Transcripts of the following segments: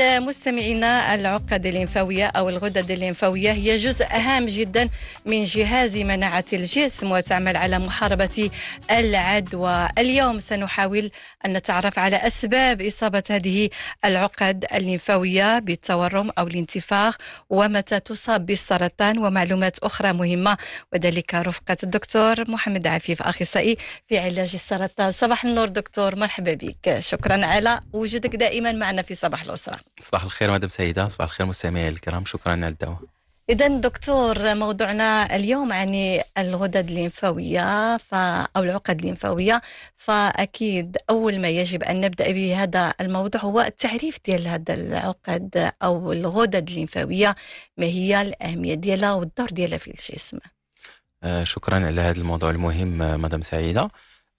مستمعينا العقد الليمفاوية أو الغدد الليمفاوية هي جزء هام جدا من جهاز مناعة الجسم وتعمل على محاربة العدوى اليوم سنحاول أن نتعرف على أسباب إصابة هذه العقد الليمفاوية بالتورم أو الانتفاخ ومتى تصاب بالسرطان ومعلومات أخرى مهمة وذلك رفقة الدكتور محمد عفيف أخصائي في علاج السرطان صباح النور دكتور مرحبا بك شكرا على وجودك دائما معنا في صباح الأسرة صباح الخير مدام سيدة صباح الخير مستمعي الكرام شكرا على الدعوة إذا دكتور موضوعنا اليوم عن يعني الغدد الليمفاوية أو العقد الليمفاوية فأكيد أول ما يجب أن نبدأ بهذا الموضوع هو التعريف ديال هذا العقد أو الغدد الليمفاوية ما هي الأهمية ديالها والدور ديالها في الجسم آه شكرا على هذا الموضوع المهم آه، مدام سعيدة آه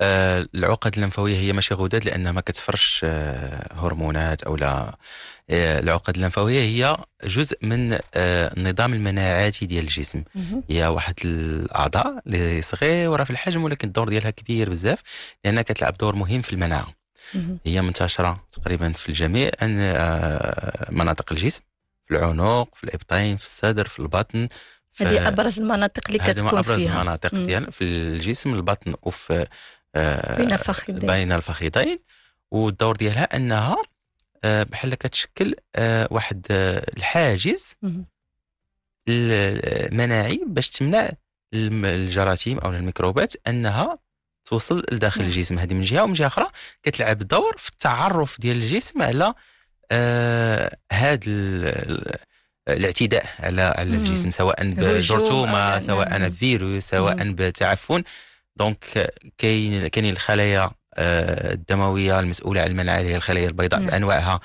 آه، العقد اللمفاويه هي ماشي غدد لانها ما كتفرش آه، هرمونات او لا آه، العقد اللمفاويه هي جزء من النظام المناعاتي ديال الجسم هي واحد الاعضاء اللي صغيره في الحجم ولكن الدور ديالها كبير بزاف لانها كتلعب دور مهم في المناعه هي منتشره تقريبا في الجميع مناطق الجسم في العنق في الابطين في الصدر في البطن هذه ابرز المناطق اللي كتكون فيها هذه ابرز المناطق ديال في الجسم البطن وفي آه، بين الفخذين بين الفخذين والدور ديالها انها آه، بحال كتشكل آه، واحد الحاجز المناعي باش تمنع الجراثيم او الميكروبات انها توصل لداخل نعم. الجسم هذه من جهه ومن جهه اخرى كتلعب دور في التعرف ديال الجسم على هذا الاعتداء على على الجسم سواء بجرثومه سواء نعم. بفيروس سواء بتعفن دونك كاين كاين الخلايا آه، الدمويه المسؤوله على المناعه اللي هي الخلايا البيضاء بانواعها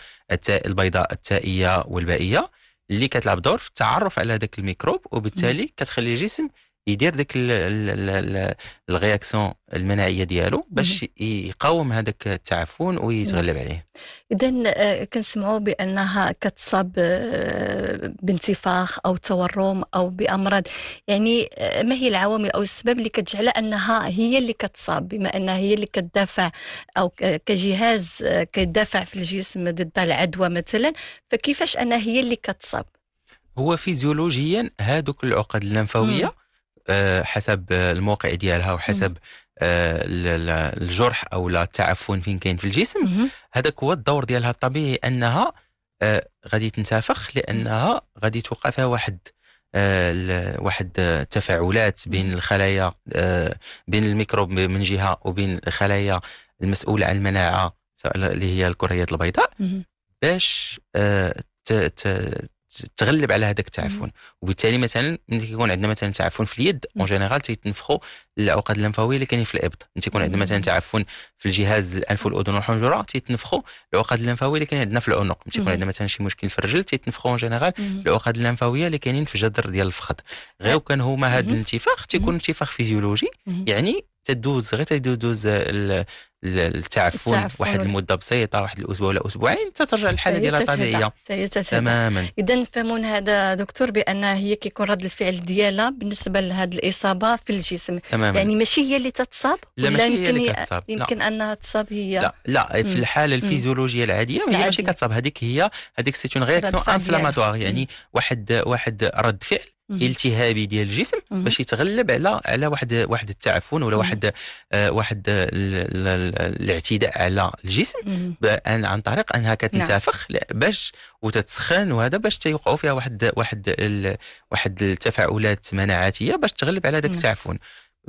البيضاء التائيه والبائيه اللي كتلعب دور في التعرف على هذاك الميكروب وبالتالي كتخلي الجسم يدير ديك الغياكسيون المناعيه ديالو باش يقاوم هذاك التعفن ويتغلب عليه اذا آه، كنسمعوا بانها كتصاب آه، بانتفاخ او تورم او بامراض يعني آه، ما هي العوامل او السبب اللي كتجعلها انها هي اللي كتصاب بما انها هي اللي كتدافع او كجهاز كيدافع في الجسم ضد العدوى مثلا فكيفاش انها هي اللي كتصاب هو فيزيولوجيا هذوك العقد اللمفاويه آه، حسب آه، الموقع ديالها وحسب آه، الجرح او التعفن فين كاين في الجسم هذاك هو الدور ديالها الطبيعي انها غادي تنتفخ لانها غادي توقع فيها واحد واحد التفاعلات بين الخلايا بين الميكروب من جهه وبين الخلايا المسؤوله عن المناعه اللي هي الكريات البيضاء باش تغلب على هذاك التعفن وبالتالي مثلا ملي كيكون عندنا مثلا تعفن في اليد اون جينيرال تيتنفخوا العقد اللمفاويه اللي كاينين في الابط ملي تيكون عندنا مثلا تعفن في الجهاز الانف والاذن والحنجره تيتنفخوا العقد اللمفاويه اللي كاينين عندنا في العنق ملي تيكون عندنا مثلا شي مشكل في الرجل تيتنفخوا اون جينيرال العقد اللمفاويه اللي كاينين في جذر ديال الفخذ غير كان هما هذا الانتفاخ تيكون انتفاخ فيزيولوجي يعني تدوز غير تدوز التعفن, التعفن واحد المده بسيطه واحد الاسبوع ولا اسبوعين تترجع الحاله ديالها طبيعيه تماما اذا نفهمون هذا دكتور بان هي كيكون رد الفعل ديالها بالنسبه لهذه الاصابه في الجسم تماما يعني ماشي هي اللي تتصاب لا ماشي هي اللي كتصاب يمكن لا. انها تصاب هي لا لا في الحاله الفيزيولوجيه العاديه هي ماشي كتصاب هذيك هي هذيك سيتون غياكسيون انفلاماتوار يعني واحد واحد رد فعل التهابي ديال الجسم باش يتغلب على على واحد واحد التعفن ولا واحد آه، واحد الاعتداء على الجسم بأن عن طريق انها كتنتفخ نعم. باش وتتسخن وهذا باش تيوقعوا فيها واحد واحد واحد التفاعلات مناعاتيه باش تغلب على ذاك التعفن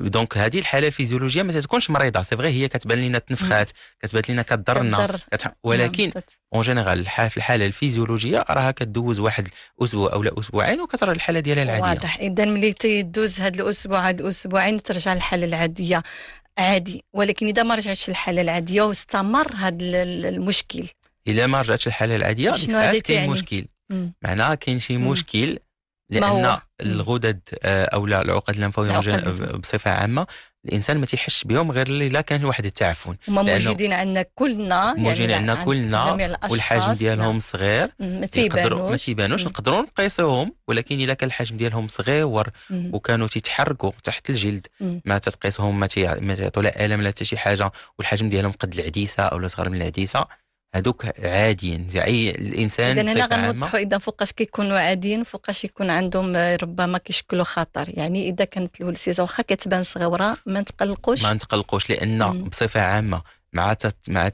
دونك هذه الحاله الفيزيولوجيه ما تتكونش مريضه سي فغي هي كتبان لنا تنفخات كتبان لنا كضرنا كتح... نعم، ولكن اون جينيرال في الحاله الفيزيولوجيه راها كدوز واحد اسبوع او لا اسبوعين وكترى الحاله ديالها العاديه واضح اذا ملي تيدوز هذا الاسبوع هاد الاسبوعين ترجع الحاله العاديه عادي ولكن اذا ما رجعتش الحاله العاديه واستمر هذا المشكل الا ما رجعتش الحاله العاديه ديك الساعات كاين مشكل معناها كاين شي مشكل لان الغدد آه، او لا العقد اللمفاويه بصفه عامه الانسان ما تيحسش بهم غير الا كان واحد التعفن هما موجودين عندنا كلنا يعني موجودين عندنا كلنا والحجم ديالهم صغير ما تيبانوش ما تيبانوش نقدروا نقيسوهم ولكن الا كان الحجم ديالهم صغير وكانوا تيتحركوا تحت الجلد مم. ما تتقيسهم ما تيعطوا لا الم لا حتى شي حاجه والحجم ديالهم قد العديسه او لا صغر من العديسه هذوك عاديين اي الانسان اذا هنا غنوضحوا اذا فوقاش كيكونوا عاديين فوقاش يكون عندهم ربما كيشكلوا خطر يعني اذا كانت الولسيزه واخا كتبان صغيره ما نتقلقوش ما نتقلقوش لان مم. بصفه عامه مع تت مع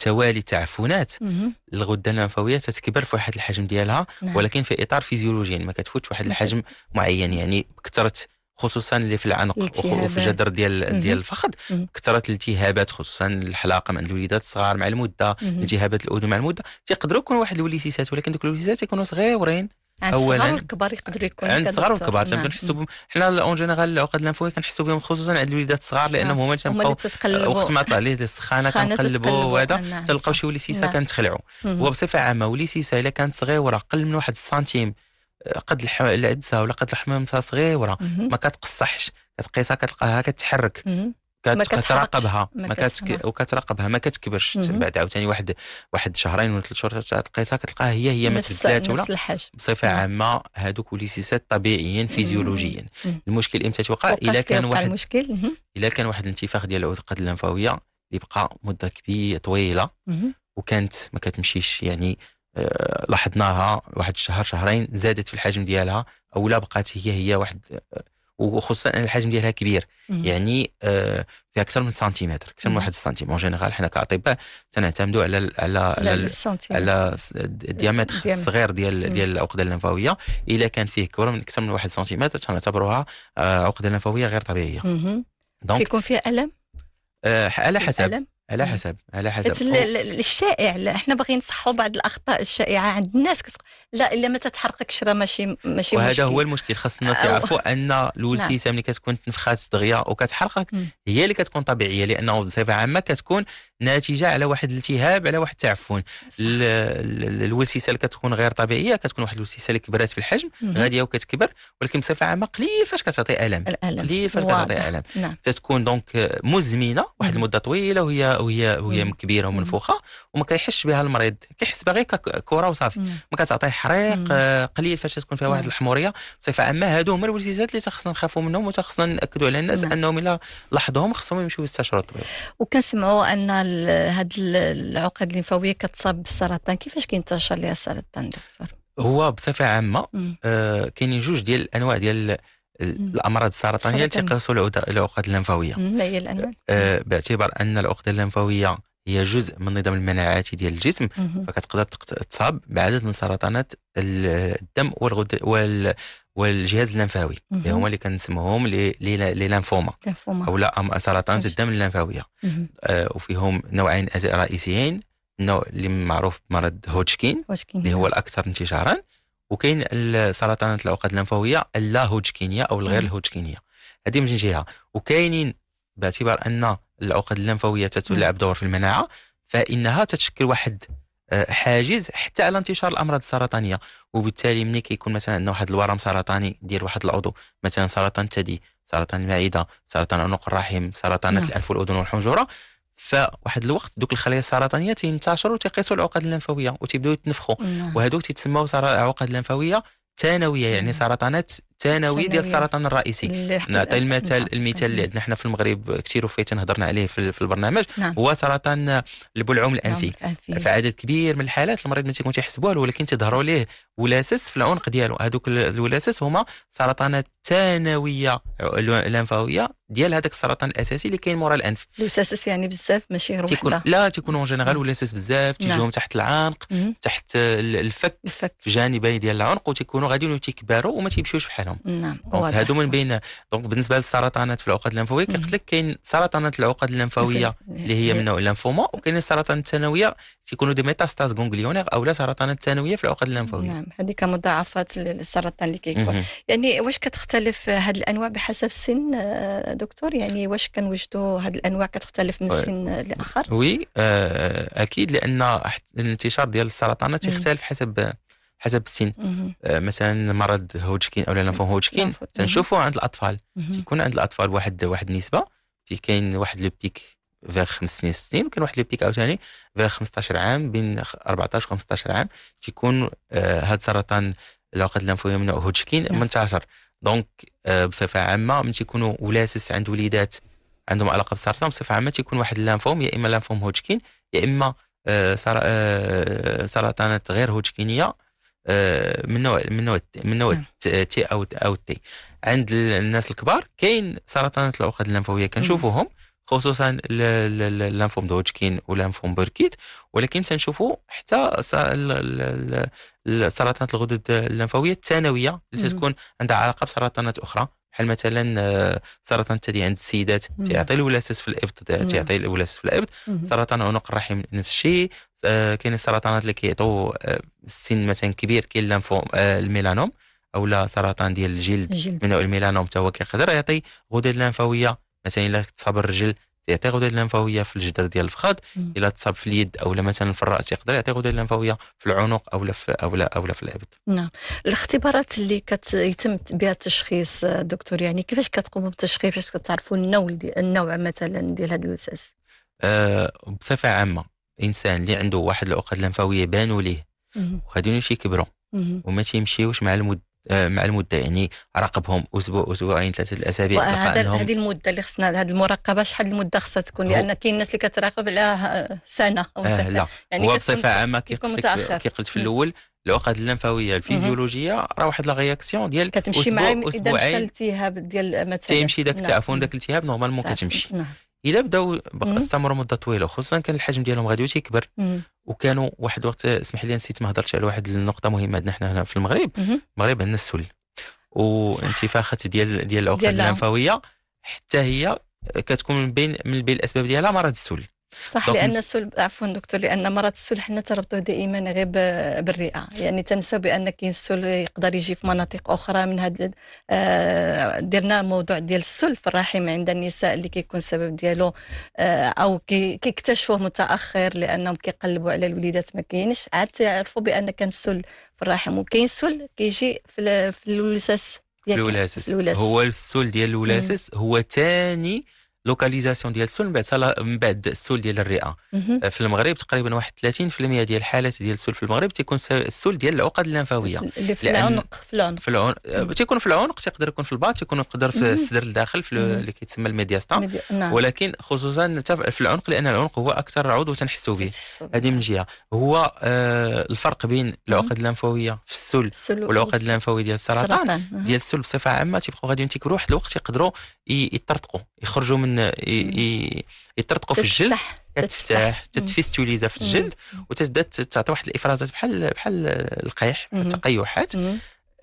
توالي التعفنات الغده اللمفاويه تتكبر في واحد الحجم ديالها نعم. ولكن في اطار فيزيولوجي يعني ما كتفوتش واحد الحجم معين يعني كثره خصوصا اللي في العنق وفي الجدر ديال ديال الفخذ كثرت الالتهابات خصوصا الحلاقه عند الوليدات الصغار مع المده التهابات الاذن مع المده تيقدروا يكونوا واحد الوليسيسات ولكن دوك الوليسيسات يكونوا صغيورين عند الصغار والكبار يقدروا يكونوا عند الصغار والكبار نعم. تنحسوا بهم حنا اون جينيرال العقد الانفويه كنحسوا بهم خصوصا عند الوليدات الصغار لانهم هما تنبقاو وقت ما طلع ليه السخانه كنقلبوا وهذا نعم، تلقاو شي وليسيسه نعم. كنتخلعوا وبصفه عامه وليسيسه الا كانت صغيره قل من واحد السنتيم قد العدسه ولا قد الحمامته صغيره ما كتقصحش كتقيسها كتلقاها كتحرك كتراقبها ما وكتراقبها ما كتكبرش بعد عاوتاني واحد واحد شهرين ولا ثلاث شهور تلقيتها كتلقاها هي هي ما تبدلات ولا بصفه عامه هذوك وليسيسات طبيعيا فيزيولوجيا المشكل امتى توقع اذا كان واحد المشكل الا كان واحد الانتفاخ ديال العودقات اللمفاويه اللي بقى مده كبيره طويله وكانت ما كتمشيش يعني آه، لاحظناها واحد الشهر شهرين زادت في الحجم ديالها او لا بقات هي هي واحد آه، وخصوصا ان الحجم ديالها كبير مم. يعني آه، في اكثر من سنتيمتر اكثر من واحد السنتيم اون جينيرال حنا كاطباء تنعتمدوا على على على على الديامتر الصغير ديال مم. ديال العقده اللمفاويه اذا كان فيه كبر من اكثر من واحد سنتيمتر تنعتبروها عقده لمفاويه غير طبيعيه دونك كيكون فيها الم على حسب على حسب على حسب الشائع احنا باغيين نصحوا بعض الاخطاء الشائعه عند الناس كسق... لا الا ما تتحرقكش راه ماشي ماشي وهذا مشكل. هو المشكل خاص الناس يعرفوا ان نعم. الولسيسه ملي كتكون تنفخات دغيا وكتحرقك هي اللي كتكون طبيعيه لانه بصفه عامه كتكون ناتجه على واحد الالتهاب على واحد التعفن الوسيسه اللي كتكون غير طبيعيه كتكون واحد الوسيسه اللي كبرات في الحجم غاديه وكتكبر ولكن بصفه عامه قليل فاش كتعطي الم قليل فاش كتعطي الم نعم. تتكون دونك مزمنه واحد المده طويله وهي وهي وهي كبيره ومنفوخه وما كيحش بها المريض كيحس بها غير كره وصافي ما كتعطيه حريق آه، قليل فاش تكون فيها واحد نعم. الحموريه بصفه عامه هادو هما الوسيسات اللي خصنا نخافوا منهم وخصنا ناكدوا على الناس نعم. انهم الا لاحظوهم خصهم يمشيو يستشيروا الطبيب وكنسمعوا ان هاد العقد الليمفاويه كتصاب بالسرطان كيفاش كينتشر ليها السرطان دكتور هو بصفه عامه آه كاينين جوج ديال الانواع ديال الامراض السرطانيه اللي تقاسوا العقد الليمفاويه ما هي الانواع آه باعتبار ان العقده الليمفاويه هي جزء من النظام المناعاتي ديال الجسم فكتقدر تصاب بعدد من سرطانات الدم والغدد وال والجهاز اللمفاوي اللي هما اللي كنسموهم لي لي لينفوما او لا سرطان الدم اللمفاويه آه وفيهم نوعين رئيسيين النوع اللي معروف بمرض هوتشكين اللي هو الاكثر انتشارا وكاين سرطانات الاوقات اللمفاويه اللا هوتشكينيه او الغير الهوتشكينيه هذه من جهه وكاينين باعتبار ان الاوقات اللمفاويه تتلعب دور في المناعه فانها تتشكل واحد حاجز حتى على انتشار الامراض السرطانيه وبالتالي ملي كيكون مثلا عندنا واحد الورم سرطاني ديال واحد العضو مثلا سرطان الثدي سرطان المعده سرطان عنق الرحم سرطانات نعم. الانف والاذن والحنجره فواحد الوقت دوك الخلايا السرطانيه تنتشروا وتيقيسوا العقد اللمفاويه وتيبداو يتنفخوا نعم. وهذوك تيتسموا عقد لمفاويه ثانويه يعني نعم. سرطانات الثانوي ديال السرطان الرئيسي نعطي المثال المثال اللي عندنا نعم. حنا في المغرب كثير وفيت هضرنا عليه في, في البرنامج نعم. هو سرطان البلعوم الانفي في عدد كبير من الحالات المريض ما تيكون له ولكن تظهروا ليه ولاسس في العنق ديالو هذوك الولاسس هما سرطانات ثانويه لنفاويه ديال هذاك السرطان الاساسي اللي كاين مورا الانف الوساسس يعني بزاف ماشي غير تيكون لا تيكون اون نعم. جينيرال ولاسس بزاف تيجيهم نعم. تحت العنق مم. تحت الفك, الفك. في جانبي ديال العنق وتيكونوا غاديين تيكبروا وما تيمشيوش بحالهم نعم دونك نعم، هادو من بين دونك بالنسبه للسرطانات في العقد اللمفاويه قلت لك كاين سرطانات العقد اللمفاويه اللي هي من نوع اللمفوما وكاين السرطان الثانويه تيكونوا دي ميتاستاز او اولا سرطانات الثانويه في العقد اللمفاويه نعم هذيك مضاعفات السرطان اللي كيكون يعني واش كتختلف هاد الانواع بحسب السن آه، دكتور يعني واش كنوجدوا هاد الانواع كتختلف من أه، سن لاخر وي آه، اكيد لان الانتشار ديال السرطانات يختلف حسب حسب السن آه، مثلا مرض هوجكين او لانفون هوجكين تنشوفوا عند الاطفال تيكون عند الاطفال واحد واحد النسبه كاين واحد لو بيك فيغ خمس سنين ست سنين وكاين واحد لو بيك عاوتاني فيغ 15 عام بين 14 و 15 عام تيكون هذا آه، سرطان العقد اللمفاويه من هوتشكين نعم. منتشر دونك آه، بصفه عامه من تيكونوا ولاسس عند وليدات عندهم علاقه بالسرطان بصفه عامه تيكون واحد اللامفوم يا اما لامفوم هوتشكين يا اما سرطانات غير هوتشكينيه آه، من نوع من نوع من نوع نعم. تي او او تي عند الناس الكبار كاين سرطانات الاوقات اللمفاويه نعم. كنشوفوهم خصوصا اللانفوم دوجكين ولانفوم بركيت ولكن تنشوفوا حتى سرطانات الغدد اللمفاويه الثانويه اللي نعم. تكون عندها علاقه بسرطانات اخرى بحال مثلا آه، سرطان الثدي عند السيدات تيعطي الولاسس في الابط تيعطي الولاسس في الابط سرطان عنق الرحم نفس الشيء آه، كاين السرطانات اللي كيعطوا آه، السن مثلا كبير كاين الليمفوم آه، الميلانوم او لا سرطان ديال الجلد, الجلد. من نوع الميلانوم حتى هو كيقدر يعطي غدد لمفاويه مثلا الا تصاب الرجل يعطي غدد لمفاويه في الجدر ديال الفخذ الا تصاب في اليد او مثلا في الراس يقدر يعطي غدد لمفاويه في العنق او في او لا او في الابد نعم الاختبارات اللي كيتم بها التشخيص دكتور يعني كيفاش كتقوموا بالتشخيص باش كتعرفوا النوع النوع مثلا ديال هذا الوساس أه بصفه عامه انسان اللي عنده واحد الاوقات اللمفاويه بانوا ليه وغاديين يمشي يكبروا وما تيمشيوش مع المد آه، مع المده يعني راقبهم اسبوع اسبوعين ثلاثه الاسابيع هذه المده اللي خصنا هذه المراقبه شحال المده خصها تكون لان كاين الناس اللي كتراقب على آه، سنه او سنه آه لا. يعني بصفه عامه كي قلت في الاول العقد اللمفاويه الفيزيولوجيه راه واحد لا رياكسيون ديال كتمشي مع اذا مشى ديال مثلا تيمشي داك نعم. التعفن داك الالتهاب نورمالمون نعم. كتمشي نعم. الا بداو استمروا مده طويله خصوصا كان الحجم ديالهم غادي تيكبر وكانوا واحد الوقت اسمح لي نسيت ما هضرتش على واحد النقطه مهمه عندنا حنا هنا في المغرب المغرب عندنا السل وانتفاخه ديال ديال العقد اللمفاويه حتى هي كتكون من بين من بين الاسباب ديالها مرض السل صح لان السل... عفوا دكتور لان مرض السل حنا تربطوه دائما غير بالرئه يعني تنسوا بان كاين السل يقدر يجي في مناطق اخرى من هذا آه درنا موضوع ديال السل في الرحم عند النساء اللي كيكون السبب ديالو آه او كيكتشفوه متاخر لانهم كيقلبوا على الوليدات ما كاينش عاد تعرفوا بان كان السل في الرحم وكاين سل كيجي في, في الولساس الولاسس هو السل ديال الولاسس هو ثاني لوكاليزاسيون ديال السول من بعد من بعد السول ديال الرئه آه، في المغرب تقريبا واحد 30% ديال الحالات ديال السول في المغرب تيكون السول ديال العقد اللمفاويه اللي في العنق في العنق في العنق آه، تيكون في العنق تيقدر يكون في الباط تيكون يقدر في الصدر الداخل في اللي كيتسمى الميدياستان نعم. ولكن خصوصا في العنق لان العنق هو اكثر عضو تنحسوا به هذه من جهه هو آه الفرق بين العقد اللمفاويه في السول والعقد الليمفاوي ديال السرطان ديال السول بصفه عامه تيبقاو غاديين تيكبروا واحد الوقت يقدروا يطرطقوا يخرجوا من مثلا يطرطقوا في الجلد كتفتح تتفيستوليزا في الجلد وتبدا تعطي واحد الافرازات بحال بحال القيح بحال التقيحات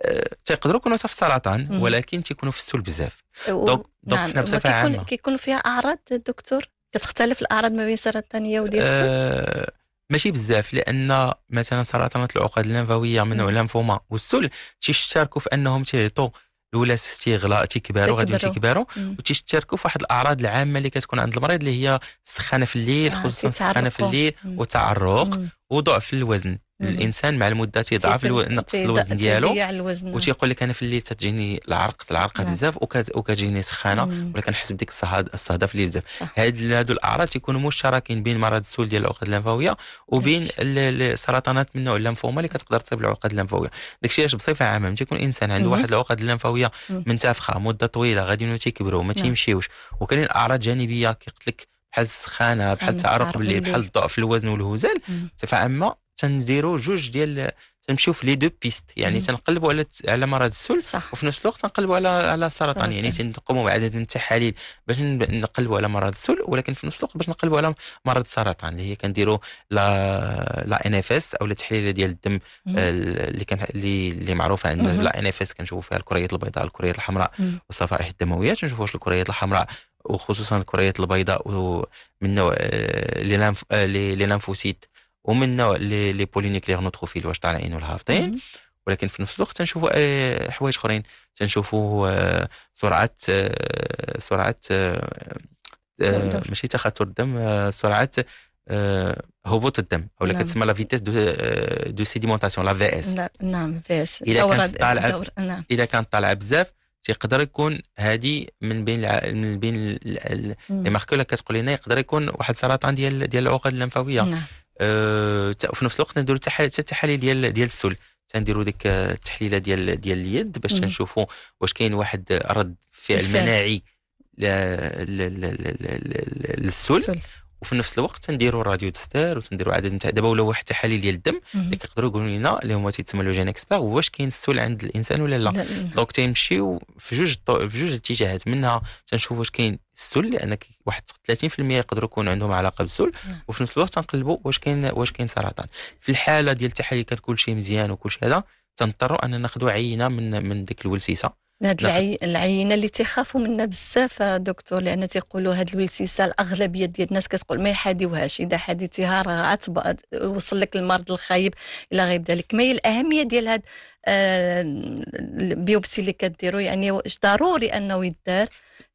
آه، تيقدروا يكونوا في السرطان ولكن تيكونوا في السول بزاف دونك دونك نعم، حنا بصفه عامه كيكون فيها اعراض دكتور كتختلف الاعراض ما بين سرطانيه وديال السول أه ماشي بزاف لان مثلا سرطانات العقد الليمفاويه من نوع والسل تيشتركوا في انهم تيعطوا الاولى غلا تيكبروا غادي تيكبروا وتيشتركوا في واحد الاعراض العامه اللي كتكون عند المريض اللي هي السخانه في الليل خصوصا السخانه في الليل وتعرق وضعف الوزن الانسان مع المده تيضعف نقص الوزن ديالو وتيقول لك انا في الليل تجيني العرق العرقه نعم. بزاف وكتجيني سخانه ولا كنحس بديك الصهداف اللي بزاف هاد هادو الاعراض تيكونوا مشتركين بين مرض السول ديال العقد اللمفاويه وبين السرطانات من نوع اللمفوما اللي كتقدر تصيب العقد اللمفاويه داكشي علاش بصفه عامه ملي تيكون الانسان عنده واحد العقد اللمفاويه منتفخه مده طويله غادي تيكبروا ما نعم. تيمشيوش وكاينين اعراض جانبيه كيقتلك بحال السخانه بحال التعرق بالليل بحال الضعف في الوزن والهزال بصفه عامه تنديروا جوج ديال تنمشيو في لي دو بيست يعني تنقلبوا على على مرض السل صح. وفي نفس الوقت تنقلبوا على على السرطان يعني تنقوموا بعدد من التحاليل باش نقلبوا على مرض السل ولكن في نفس الوقت باش نقلبوا على مرض السرطان اللي هي كنديروا لا لا ان اف اس او التحليله ديال الدم آه، اللي كان اللي, اللي معروفه عندنا لا ان اف اس كنشوفوا فيها الكريات البيضاء الكريات الحمراء والصفائح الدمويه تنشوفوا واش الكريات الحمراء وخصوصا الكريات البيضاء ومن نوع آه، لي آه، لينفوسيت ومن نوع لي لي بولينيكليغ نوتروفيل واش طالعين ولا هابطين ولكن في نفس الوقت تنشوفوا آه، حوايج اخرين تنشوفوا سرعه سرعه آه، آه، ماشي تخاطر الدم سرعه هبوط الدم او اللي نعم. كتسمى لا فيتيس دو دو سيديمونتاسيون لا في اس نعم في اس اذا كانت طالعه نعم. اذا كانت طالعه بزاف تيقدر يكون هذه من بين من بين لي ماركور كتقول لنا يقدر يكون واحد السرطان ديال ديال العقد اللمفاويه نعم. أه وفي نفس الوقت نديروا حتى تحاليل ديال ديال السل تنديروا ديك التحليله ديال ديال اليد باش تنشوفوا واش كاين واحد رد فعل مناعي للسل وفي نفس الوقت تنديروا راديو تستار وتنديروا عدد نتاع دابا ولا واحد التحاليل ديال الدم اللي كيقدروا يقولوا لنا اللي هما تيتسمى لو جين اكسبير واش كاين السول عند الانسان ولا لا دونك تيمشيو في جوج في جوج اتجاهات منها تنشوف واش كاين السول لان واحد 30% يقدروا يكون عندهم علاقه بالسول نعم. وفي نفس الوقت تنقلبوا واش كاين واش كاين سرطان في الحاله ديال التحاليل كان كل شيء مزيان وكل شيء هذا تنضطروا اننا ناخذوا عينه من من ديك الولسيسه هاد العي... العينه اللي تيخافوا منها بزاف دكتور لان تيقولوا هاد الولسيسه الاغلبيه ديال الناس كتقول ما يحاديوهاش اذا حاديتيها راه وصل لك المرض الخايب الى غير ذلك ما هي الاهميه ديال هاد آه، البيوبسي اللي كديروا يعني ضروري انه يدار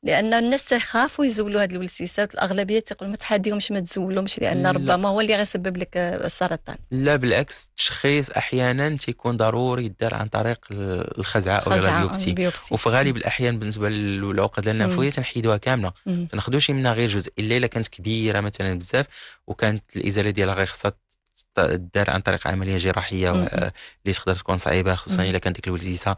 لان الناس تخافوا يزولوا هاد الولسيسات الاغلبيه تيقول ما تحاديهمش ما تزولهمش لان لا. ربما هو اللي غيسبب لك السرطان لا بالعكس التشخيص احيانا تيكون ضروري يدار عن طريق الخزعه او البيوبسي وفي غالب الاحيان بالنسبه للعقد النفويه تنحيدوها كامله ما تناخذوش منها غير جزء الا اذا كانت كبيره مثلا بزاف وكانت الازاله ديالها غير دار عن طريق عمليه جراحيه اللي تقدر تكون صعيبه خصوصا اذا كانت ديك الوليزه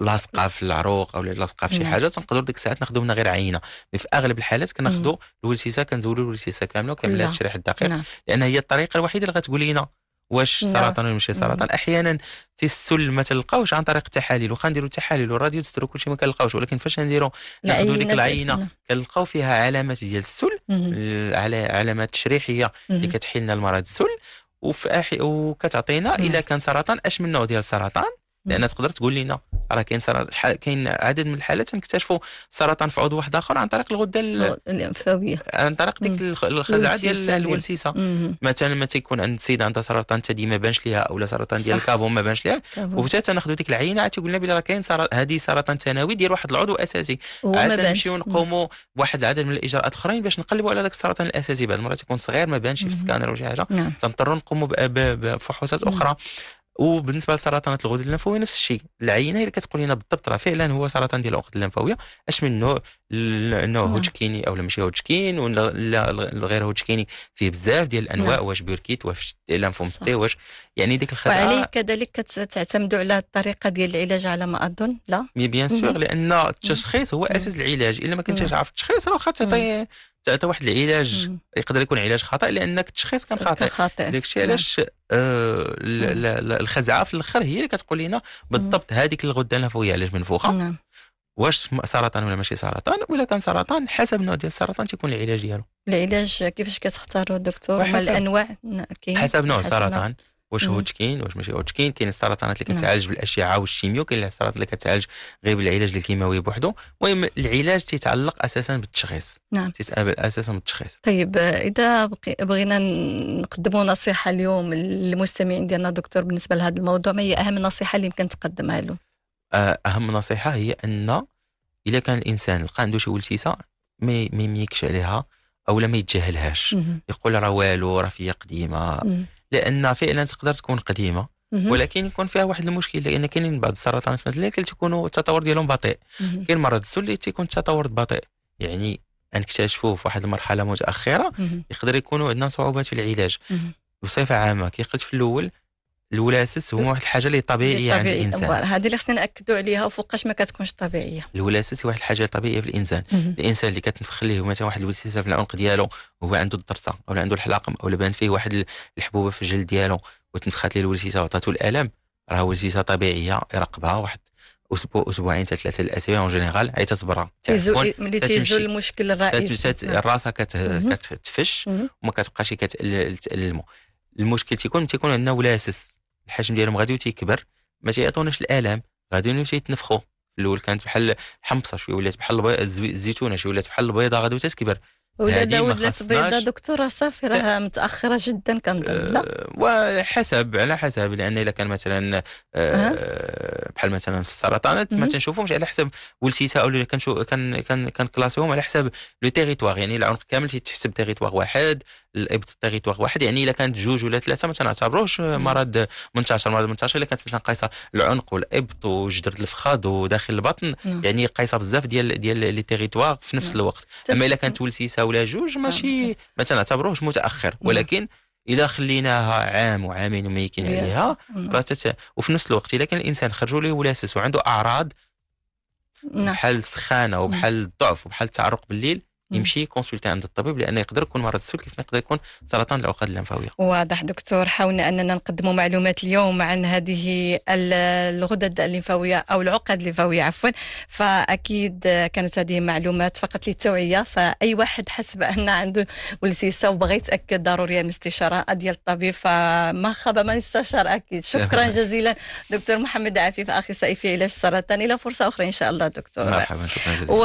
لاصقه في العروق او لاصقه في شي نعم. حاجه تنقدروا ديك الساعات ناخذوا منها غير عينه مي في اغلب الحالات كناخذوا الوليسه كنزولوا الوليسه كامله وكنعمل لها التشريح الدقيق نعم. لان هي الطريقه الوحيده اللي غتقول لنا واش نعم. سرطان ولا ماشي سرطان احيانا تيسل ما تلقاوش عن طريق التحاليل واخا نديرو التحاليل والراديو تسترو كلشي ما كنلقاوش ولكن فاش نديرو ناخذو ديك العينه كنلقاو فيها علامات ديال السل علامات تشريحيه اللي كتحيل لنا المرض السل وفي وكتعطينا الا كان سرطان اش من نوع ديال السرطان لان تقدر تقول لنا راه كاين سرطان كاين عدد من الحالات نكتشفوا سرطان في عضو واحد اخر عن طريق الغده الانفاويه عن طريق ديك الخزعه ديال الولسيسه مثلا ما تيكون عند السيده عندها سرطان الثدي ما بانش ليها او سرطان ديال الكافون ما بانش ليها وحتى تناخذوا ديك العينه عاد تيقول لنا بلي راه كاين هذه سرطان ثانوي ديال واحد العضو اساسي عاد نمشيو نقوموا بواحد العدد من الاجراءات الاخرين باش نقلبوا على ذاك السرطان الاساسي بعض المرات يكون صغير ما بانش في السكانر ولا شي حاجه نعم. تنضطروا نقوموا بفحوصات اخرى وبالنسبه لسرطانات الغدد اللمفاويه نفس الشيء العينه اللي كتقول لنا بالضبط راه فعلا هو سرطان ديال الغدد اللمفاويه اش من نوع انه نعم. هوتشكيني او لا ماشي هوتشكين ولا غير هوتشكيني فيه بزاف ديال الانواع نعم. واش بيركيت واش لانفوم تي واش يعني ديك الخطره وعليه كذلك كتعتمدوا على الطريقه ديال العلاج على ما اظن لا مي بيان سور لان التشخيص هو اساس العلاج الا ما كنتش نعم. عارف التشخيص راه واخا تعطي حتى واحد العلاج يقدر يكون علاج خطا لانك التشخيص كان خاطئ خاطئ داكشي علاش نعم. آه نعم. الخزعه في الاخر هي اللي كتقول لنا بالضبط هذيك الغده الليمفاويه علاش منفوخه نعم واش سرطان ولا ماشي سرطان ولا كان سرطان حسب النوع ديال السرطان تيكون العلاج ديالو العلاج كيفاش كتختاروا الدكتور ما الانواع حسب نوع السرطان واش هو تكين واش ماشي هو تكين كاين السرطانات اللي نعم. كتعالج بالاشعه والشيميو كاين السرطانات اللي كتعالج غير بالعلاج الكيماوي بوحدو المهم العلاج تيتعلق اساسا بالتشخيص نعم تيتقابل اساسا بالتشخيص طيب اذا بغينا نقدموا نصيحه اليوم للمستمعين ديالنا دكتور بالنسبه لهذا الموضوع ما هي اهم نصيحه اللي يمكن تقدمها له آه، اهم نصيحه هي ان الا كان الانسان لقى عنده شي ولتيسه ما يميكش عليها او لا ما يتجاهلهاش يقول راه والو راه قديمه قديمه لان فعلا تقدر تكون قديمه ولكن يكون فيها واحد المشكل لان كاينين بعض السرطانات مثلا اللي تيكونوا التطور ديالهم بطيء كاين مرض السل اللي تيكون التطور بطيء يعني نكتشفوه في واحد المرحله متاخره يقدر يكونوا عندنا صعوبات في العلاج بصفه عامه كيقد في الاول الولاسس هو واحد الحاجه اللي طبيعيه عند الانسان هذه اللي خصنا ناكدوا عليها وفوقاش ما كتكونش طبيعيه الولاسس هي واحد الحاجه طبيعيه في الانسان الانسان اللي كتنفخ ليه مثلا واحد الوسيسه في العنق ديالو وهو عنده الضرسه او عنده الحلاقم او بان فيه واحد الحبوبه في الجلد ديالو وتنفخات ليه الوسيسه وعطاتو الالم راه وسيسه طبيعيه يراقبها واحد اسبوع اسبوعين حتى ثلاثه الاسابيع اون جينيرال عاد تصبر ملي تيزول المشكل الرئيسي نعم. راسها كتفش وما كتبقاش كتالم المشكل تيكون تيكون عندنا ولاسس الحجم ديالهم غادي تيكبر ما تيعطوناش الالام غادي تيتنفخوا في الاول كانت بحال حمصه شويه ولات بحال الزيتونه شويه ولات بحال البيضه غادي تتكبر ولادها ولات بيضه دكتوره صافي راه متاخره جدا كنظن لا آه، وحسب على حسب لان الا كان مثلا أه. بحال مثلا في السرطانات ما تنشوفهمش على حسب ولتيتا او كنشوف كان كان على حسب لو تيريتوار يعني العنق كامل تيتحسب تيريتوار واحد الابط تيغيتوار واحد يعني الا كانت جوج ولا ثلاثه ما تنعتبروش آه، مرض منتشر مرض منتشر الا كانت مثلا قايصه العنق والابط وجدر الفخاد وداخل البطن مم. نعم. يعني قايصه بزاف ديال ديال لي تيغيتوار في نفس نعم. الوقت اما الا كانت ولسيسه ولا جوج نعم، ماشي ما تنعتبروش متاخر ولكن اذا خليناها عام وعامين يكين عليها راه وفي نفس الوقت اذا كان الانسان خرجوا له ولاسس وعنده اعراض بحال السخانه وبحال الضعف وبحال التعرق بالليل يمشي يكونسلتي عند الطبيب لانه يقدر يكون مرض ما يقدر يكون سرطان العقد اللمفاويه واضح دكتور حاولنا اننا نقدموا معلومات اليوم عن هذه الغدد الليمفاويه او العقد الليمفاويه عفوا فاكيد كانت هذه معلومات فقط للتوعيه فاي واحد حسب ان عنده ولسيسه وبغى يتاكد ضروري الاستشاره ديال الطبيب فما خاب من استشار اكيد شكرا جزيلا دكتور محمد عفيف اخصائي في علاج السرطان الى فرصه اخرى ان شاء الله دكتور مرحبا شكرا جزيلا